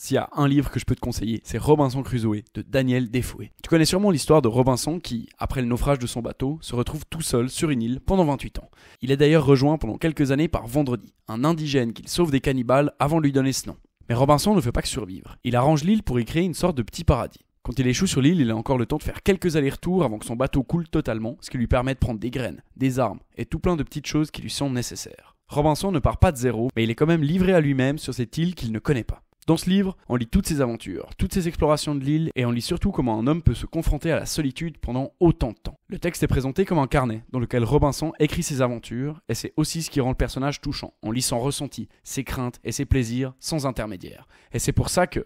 s'il y a un livre que je peux te conseiller, c'est Robinson Crusoe de Daniel Defoe. Tu connais sûrement l'histoire de Robinson qui, après le naufrage de son bateau, se retrouve tout seul sur une île pendant 28 ans. Il est d'ailleurs rejoint pendant quelques années par Vendredi, un indigène qu'il sauve des cannibales avant de lui donner ce nom. Mais Robinson ne fait pas que survivre. Il arrange l'île pour y créer une sorte de petit paradis. Quand il échoue sur l'île, il a encore le temps de faire quelques allers-retours avant que son bateau coule totalement, ce qui lui permet de prendre des graines, des armes et tout plein de petites choses qui lui sont nécessaires. Robinson ne part pas de zéro, mais il est quand même livré à lui-même sur cette île qu'il ne connaît pas. Dans ce livre, on lit toutes ses aventures, toutes ses explorations de l'île, et on lit surtout comment un homme peut se confronter à la solitude pendant autant de temps. Le texte est présenté comme un carnet dans lequel Robinson écrit ses aventures, et c'est aussi ce qui rend le personnage touchant. On lit son ressenti, ses craintes et ses plaisirs sans intermédiaire. Et c'est pour ça que,